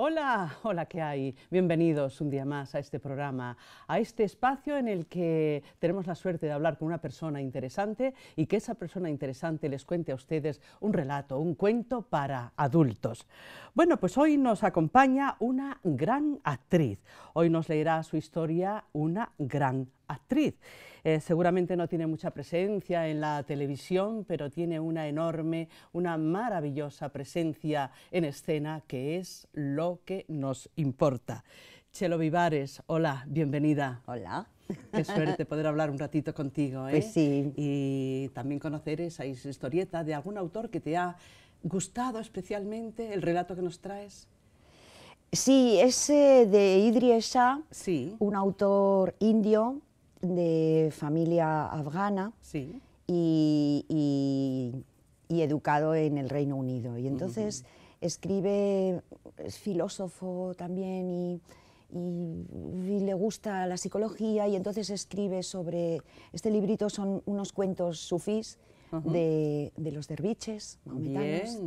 Hola, hola, ¿qué hay? Bienvenidos un día más a este programa, a este espacio en el que tenemos la suerte de hablar con una persona interesante y que esa persona interesante les cuente a ustedes un relato, un cuento para adultos. Bueno, pues hoy nos acompaña una gran actriz. Hoy nos leerá su historia una gran actriz. Eh, seguramente no tiene mucha presencia en la televisión, pero tiene una enorme, una maravillosa presencia en escena, que es lo que nos importa. Chelo Vivares, hola, bienvenida. Hola. Qué suerte poder hablar un ratito contigo. ¿eh? Pues sí. Y también conocer esa historieta de algún autor que te ha gustado especialmente, el relato que nos traes. Sí, ese de Idriesa, sí. un autor indio de familia afgana y, educado en el Reino Unido. Y entonces escribe, es filósofo también y, le gusta la psicología y entonces escribe sobre... Este librito son unos cuentos sufís de, los derviches maometanos.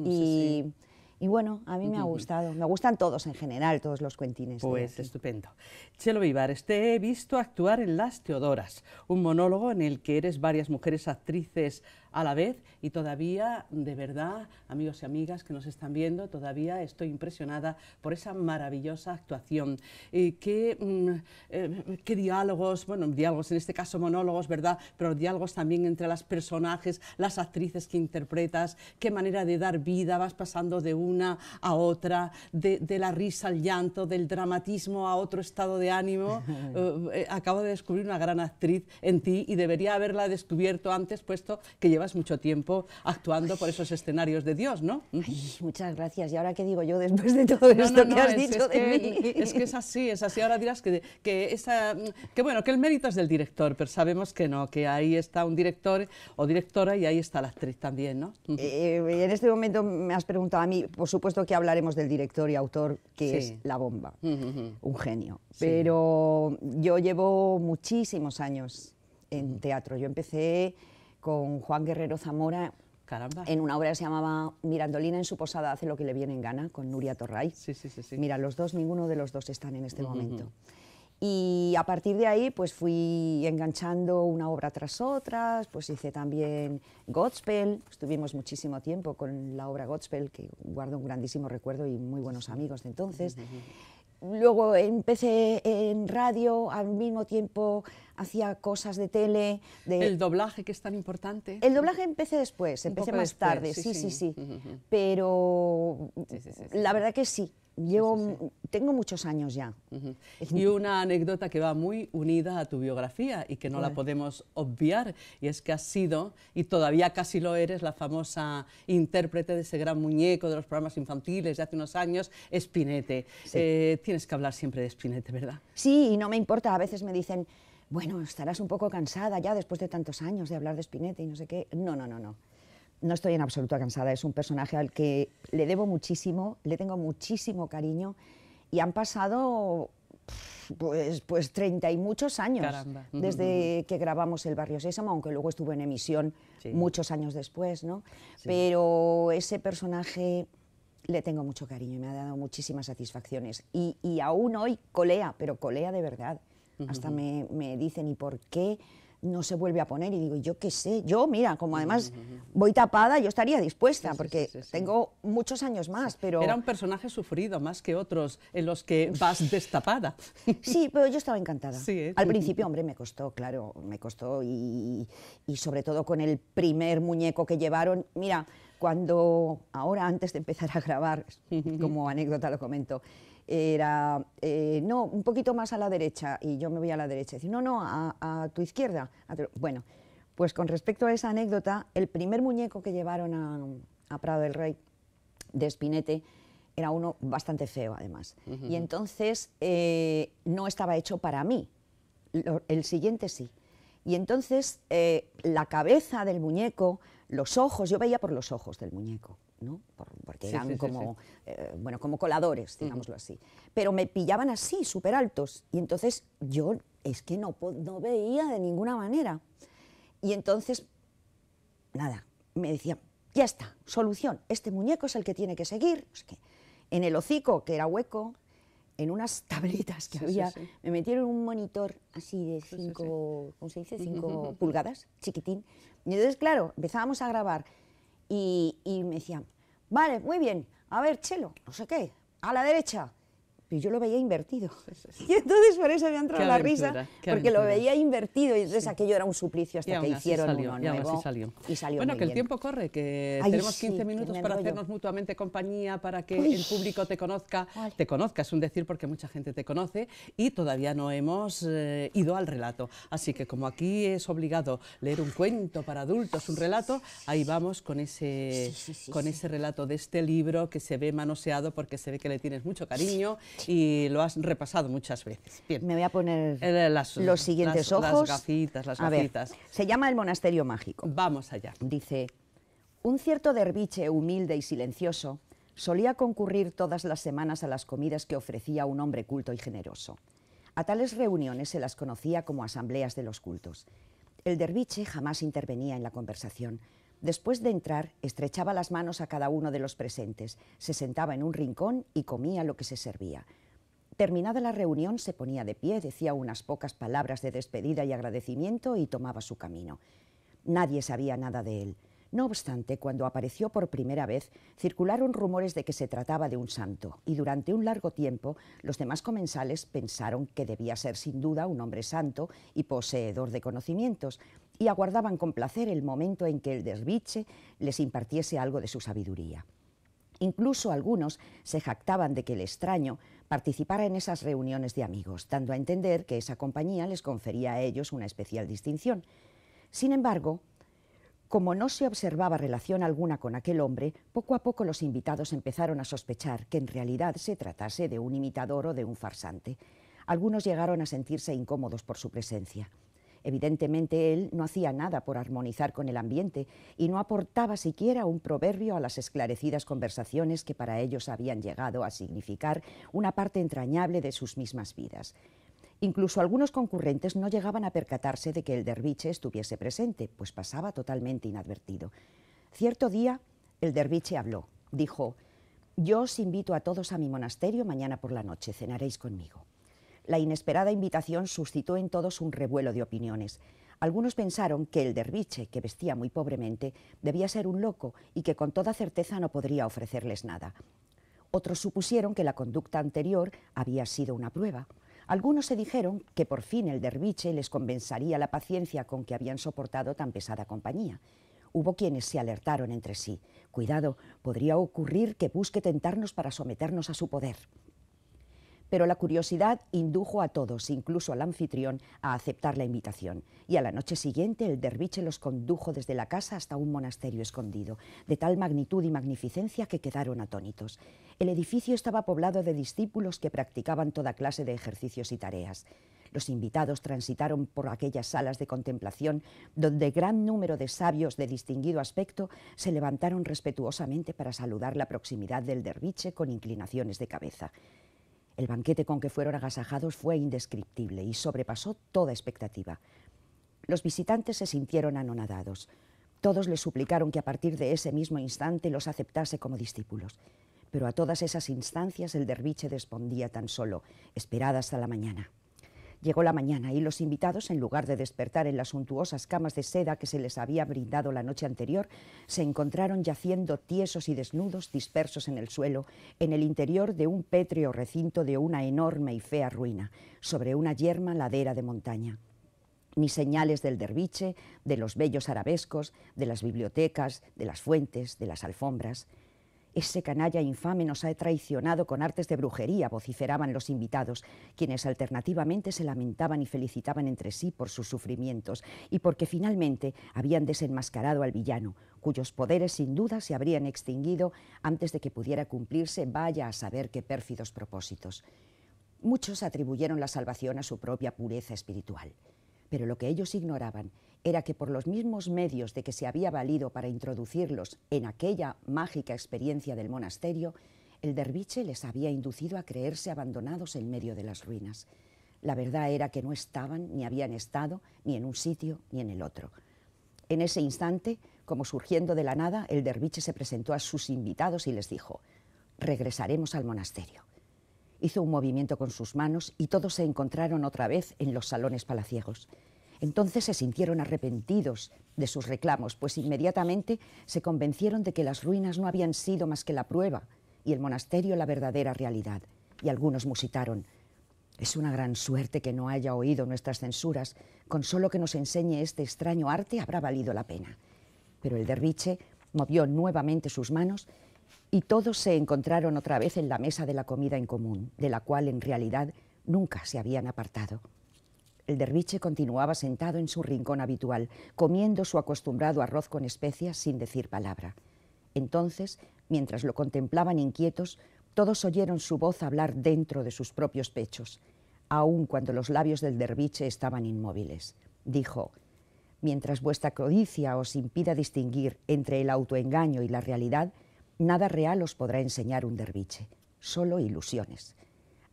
Y bueno, a mí me ha gustado. Me gustan todos en general, todos los cuentines. Pues estupendo. Chelo Vivares, te he visto actuar en Las Teodoras, un monólogo en el que eres varias mujeres actrices a la vez y todavía, de verdad, amigos y amigas que nos están viendo, todavía estoy impresionada por esa maravillosa actuación. Mm, eh, qué, diálogos, bueno, diálogos en este caso monólogos, ¿verdad? Pero diálogos también entre las personajes, las actrices que interpretas, qué manera de dar vida, vas pasando de una a otra, de, la risa al llanto, del dramatismo a otro estado de ánimo. Eh, eh, acabo de descubrir una gran actriz en ti y debería haberla descubierto antes, puesto que lleva mucho tiempo actuando por esos escenarios de Dios, ¿no? Ay, muchas gracias. ¿Y ahora qué digo yo después de todo esto que has dicho de mí? Es que es así, es así. Ahora dirás que, que, esa, bueno, que el mérito es del director, pero sabemos que no, que ahí está un director o directora y ahí está la actriz también, ¿no? Eh, eh, en este momento me has preguntado a mí, por supuesto que hablaremos del director y autor, que es la bomba, un genio. Pero yo llevo muchísimos años en teatro. Yo empecé con Juan Guerrero Zamora Caramba. en una obra que se llamaba Mirandolina en su posada hace lo que le viene en gana, con Nuria Torray. Sí, sí, sí, Mira, los dos, ninguno de los dos están en este momento. Y a partir de ahí, pues fui enganchando una obra tras otra, pues hice también Godspell, estuvimos muchísimo tiempo con la obra Godspell, que guardo un grandísimo recuerdo y muy buenos amigos de entonces luego empecé en radio, al mismo tiempo hacía cosas de tele. El doblaje, que es tan importante. El doblaje empecé después, empecé más tarde, sí, sí, sí. Pero la verdad que sí, Llevo, Tengo muchos años ya. Y una anécdota que va muy unida a tu biografía y que no la podemos obviar, y es que has sido, y todavía casi lo eres, la famosa intérprete de ese gran muñeco de los programas infantiles de hace unos años, Spinete. Eh, tienes que hablar siempre de Spinete, ¿verdad? Sí, y no me importa, a veces me dicen, bueno, estarás un poco cansada ya después de tantos años de hablar de Spinete y no sé qué. No, no, no, no no estoy en absoluto cansada, es un personaje al que le debo muchísimo, le tengo muchísimo cariño y han pasado pues, pues y muchos años desde que grabamos El Barrio Sésamo, aunque luego estuvo en emisión muchos años después, ¿no? Pero ese personaje le tengo mucho cariño y me ha dado muchísimas satisfacciones. Y, aún hoy colea, pero colea de verdad. Hasta me, me dicen, ¿y por qué? no se vuelve a poner y digo, yo qué sé, yo mira, como además voy tapada, yo estaría dispuesta porque tengo muchos años más, pero... Era un personaje sufrido más que otros en los que vas destapada. sí, pero yo estaba encantada. ¿eh? Al principio, hombre, me costó, claro, me costó y, y sobre todo con el primer muñeco que llevaron, mira, cuando ahora antes de empezar a grabar, como anécdota lo comento, era, eh, no, un poquito más a la derecha, y yo me voy a la derecha, decir, no, no, a, tu izquierda. Bueno, pues con respecto a esa anécdota, el primer muñeco que llevaron a, Prado del Rey de Espinete era uno bastante feo, además. Y entonces eh, no estaba hecho para mí, el siguiente sí. Y entonces eh, la cabeza del muñeco, los ojos, yo veía por los ojos del muñeco. ¿no? porque eran como, eh, bueno, como coladores, digámoslo así. Pero me pillaban así, súper altos, y entonces yo es que no, no veía de ninguna manera. Y entonces, nada, me decían, ya está, solución, este muñeco es el que tiene que seguir. Es que en el hocico, que era hueco, en unas tablitas que había, me metieron un monitor así de 5, 5 pulgadas, chiquitín. Y entonces, claro, empezábamos a grabar y, me decían, vale, muy bien, a ver, Chelo, no sé qué, a la derecha, yo lo veía invertido. Y entonces por eso me ha entrado la risa, porque lo veía invertido y entonces aquello era un suplicio hasta que hicieron uno Y, salió. y salió Bueno, que el tiempo corre, que tenemos 15 minutos para hacernos mutuamente compañía, para que el público te conozca. Te conozca, es un decir porque mucha gente te conoce y todavía no hemos eh, ido al relato. Así que como aquí es obligado leer un cuento para adultos, un relato, ahí vamos con ese, con ese relato de este libro que se ve manoseado porque se ve que le tienes mucho cariño y lo has repasado muchas veces. Me voy a poner los siguientes ojos. Las las se llama El Monasterio Mágico. Vamos allá. Dice, un cierto derviche humilde y silencioso solía concurrir todas las semanas a las comidas que ofrecía un hombre culto y generoso. A tales reuniones se las conocía como asambleas de los cultos. El derviche jamás intervenía en la conversación, Después de entrar, estrechaba las manos a cada uno de los presentes, se sentaba en un rincón y comía lo que se servía. Terminada la reunión, se ponía de pie, decía unas pocas palabras de despedida y agradecimiento y tomaba su camino. Nadie sabía nada de él. No obstante, cuando apareció por primera vez, circularon rumores de que se trataba de un santo, y durante un largo tiempo los demás comensales pensaron que debía ser sin duda un hombre santo y poseedor de conocimientos, y aguardaban con placer el momento en que el desviche les impartiese algo de su sabiduría. Incluso algunos se jactaban de que el extraño participara en esas reuniones de amigos, dando a entender que esa compañía les confería a ellos una especial distinción. Sin embargo, como no se observaba relación alguna con aquel hombre, poco a poco los invitados empezaron a sospechar que en realidad se tratase de un imitador o de un farsante. Algunos llegaron a sentirse incómodos por su presencia. Evidentemente él no hacía nada por armonizar con el ambiente y no aportaba siquiera un proverbio a las esclarecidas conversaciones que para ellos habían llegado a significar una parte entrañable de sus mismas vidas. Incluso algunos concurrentes no llegaban a percatarse de que el derviche estuviese presente, pues pasaba totalmente inadvertido. Cierto día, el derviche habló. Dijo, yo os invito a todos a mi monasterio mañana por la noche, cenaréis conmigo. La inesperada invitación suscitó en todos un revuelo de opiniones. Algunos pensaron que el derviche, que vestía muy pobremente, debía ser un loco y que con toda certeza no podría ofrecerles nada. Otros supusieron que la conducta anterior había sido una prueba. Algunos se dijeron que por fin el derviche les compensaría la paciencia con que habían soportado tan pesada compañía. Hubo quienes se alertaron entre sí. Cuidado, podría ocurrir que busque tentarnos para someternos a su poder pero la curiosidad indujo a todos, incluso al anfitrión, a aceptar la invitación. Y a la noche siguiente el derviche los condujo desde la casa hasta un monasterio escondido, de tal magnitud y magnificencia que quedaron atónitos. El edificio estaba poblado de discípulos que practicaban toda clase de ejercicios y tareas. Los invitados transitaron por aquellas salas de contemplación donde gran número de sabios de distinguido aspecto se levantaron respetuosamente para saludar la proximidad del derviche con inclinaciones de cabeza. El banquete con que fueron agasajados fue indescriptible y sobrepasó toda expectativa. Los visitantes se sintieron anonadados. Todos le suplicaron que a partir de ese mismo instante los aceptase como discípulos. Pero a todas esas instancias el derviche respondía tan solo, esperad hasta la mañana. Llegó la mañana y los invitados, en lugar de despertar en las suntuosas camas de seda que se les había brindado la noche anterior, se encontraron yaciendo tiesos y desnudos, dispersos en el suelo, en el interior de un pétreo recinto de una enorme y fea ruina, sobre una yerma ladera de montaña ni señales del derviche, de los bellos arabescos, de las bibliotecas, de las fuentes, de las alfombras. Ese canalla infame nos ha traicionado con artes de brujería, vociferaban los invitados, quienes alternativamente se lamentaban y felicitaban entre sí por sus sufrimientos y porque finalmente habían desenmascarado al villano, cuyos poderes sin duda se habrían extinguido antes de que pudiera cumplirse vaya a saber qué pérfidos propósitos. Muchos atribuyeron la salvación a su propia pureza espiritual, pero lo que ellos ignoraban era que por los mismos medios de que se había valido para introducirlos en aquella mágica experiencia del monasterio, el derviche les había inducido a creerse abandonados en medio de las ruinas. La verdad era que no estaban ni habían estado ni en un sitio ni en el otro. En ese instante, como surgiendo de la nada, el derviche se presentó a sus invitados y les dijo, regresaremos al monasterio. Hizo un movimiento con sus manos y todos se encontraron otra vez en los salones palaciegos. Entonces se sintieron arrepentidos de sus reclamos, pues inmediatamente se convencieron de que las ruinas no habían sido más que la prueba y el monasterio la verdadera realidad. Y algunos musitaron, es una gran suerte que no haya oído nuestras censuras, con solo que nos enseñe este extraño arte habrá valido la pena. Pero el derviche movió nuevamente sus manos y todos se encontraron otra vez en la mesa de la comida en común, de la cual en realidad nunca se habían apartado. El derviche continuaba sentado en su rincón habitual, comiendo su acostumbrado arroz con especias sin decir palabra. Entonces, mientras lo contemplaban inquietos, todos oyeron su voz hablar dentro de sus propios pechos, aun cuando los labios del derviche estaban inmóviles. Dijo, Mientras vuestra codicia os impida distinguir entre el autoengaño y la realidad, nada real os podrá enseñar un derviche, solo ilusiones.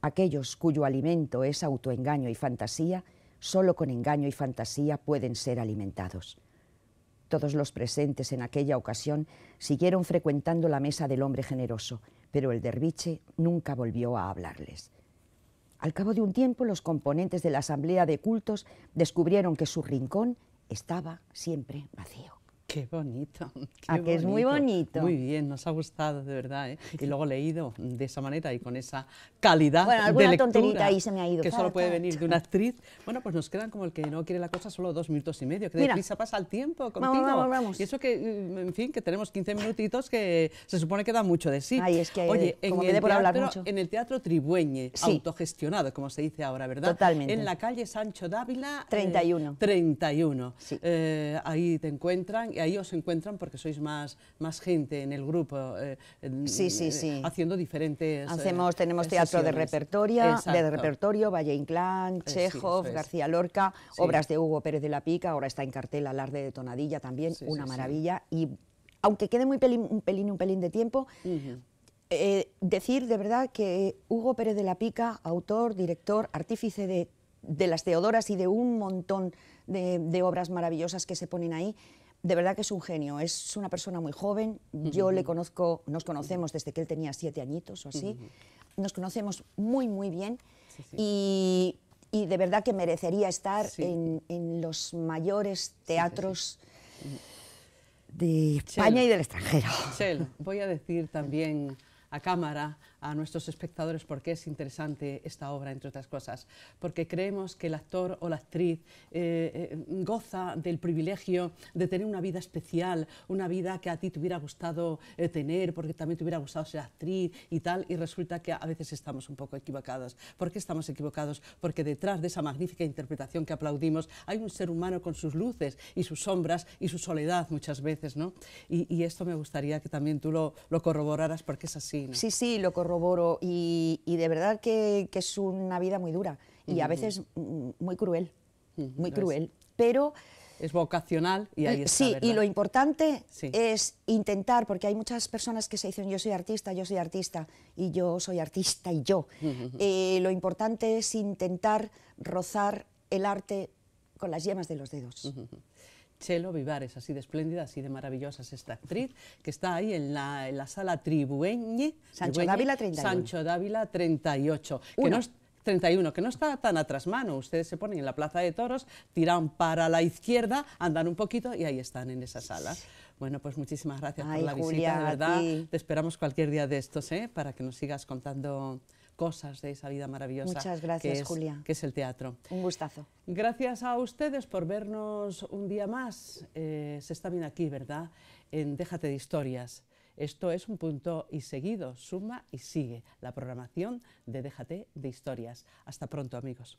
Aquellos cuyo alimento es autoengaño y fantasía, solo con engaño y fantasía pueden ser alimentados. Todos los presentes en aquella ocasión siguieron frecuentando la mesa del hombre generoso, pero el derviche nunca volvió a hablarles. Al cabo de un tiempo, los componentes de la asamblea de cultos descubrieron que su rincón estaba siempre vacío. Qué bonito. Ah, que es muy bonito. Muy bien, nos ha gustado, de verdad. ¿eh? Y luego leído de esa manera y con esa calidad bueno, alguna tonterita ahí se me ha ido. Que solo puede venir de una actriz. Bueno, pues nos quedan como el que no quiere la cosa solo dos minutos y medio. Que deprisa pasa el tiempo contigo. Vamos, vamos, vamos. Y eso que, mm, en fin, que tenemos 15 minutitos que se supone que da mucho de sí. Ay, es que Oye, en, el teatro, mucho. en el teatro Tribueñe, autogestionado, como se dice ahora, ¿verdad? Totalmente. En la calle Sancho Dávila. 31. Eh, 31. Sí. Eh, ahí te encuentran y ellos se encuentran porque sois más, gente en el grupo, eh, eh, haciendo diferentes... Hacemos, eh, tenemos teatro de repertorio, de repertorio, Valle Inclán, Chejov, García Lorca, obras de Hugo Pérez de la Pica, ahora está en cartel Alarde de Tonadilla también, una maravilla, y aunque quede muy un pelín, un pelín de tiempo, decir de verdad que Hugo Pérez de la Pica, autor, director, artífice de, las Teodoras y de un montón de, obras maravillosas que se ponen ahí, de verdad que es un genio, es una persona muy joven, yo le conozco, nos conocemos desde que él tenía siete añitos o así, nos conocemos muy, muy bien Y, de verdad que merecería estar en, los mayores teatros de España y del extranjero. voy a decir también a cámara a nuestros espectadores por qué es interesante esta obra, entre otras cosas, porque creemos que el actor o la actriz eh, eh, goza del privilegio de tener una vida especial, una vida que a ti te hubiera gustado eh, tener, porque también te hubiera gustado ser actriz y tal, y resulta que a veces estamos un poco equivocados. ¿Por qué estamos equivocados? Porque detrás de esa magnífica interpretación que aplaudimos hay un ser humano con sus luces y sus sombras y su soledad muchas veces, ¿no? Y, esto me gustaría que también tú lo, lo corroboraras porque es así, ¿no? Sí, sí, lo corroboramos Roboro y, de verdad que, es una vida muy dura y a veces mm, muy cruel, muy cruel. Pero... Es vocacional y ahí eh, está. Sí, y lo importante es intentar, porque hay muchas personas que se dicen yo soy artista, yo soy artista, y yo soy artista y yo. Eh, lo importante es intentar rozar el arte con las yemas de los dedos. Chelo Vivares, así de espléndida, así de maravillosa es esta actriz, que está ahí en la, sala Tribueñe. Sancho Dávila 38. Sancho Dávila 38. Que no es, 31, que no está tan atrás mano. Ustedes se ponen en la plaza de toros, tiran para la izquierda, andan un poquito y ahí están en esa sala. Bueno, pues muchísimas gracias por la visita, de verdad. Te esperamos cualquier día de estos, ¿eh? para que nos sigas contando cosas de esa vida maravillosa. Muchas gracias, que es, Julia. Que es el teatro. Un gustazo. Gracias a ustedes por vernos un día más. Eh, se está bien aquí, ¿verdad? En Déjate de historias. Esto es un punto y seguido, suma y sigue la programación de Déjate de historias. Hasta pronto, amigos.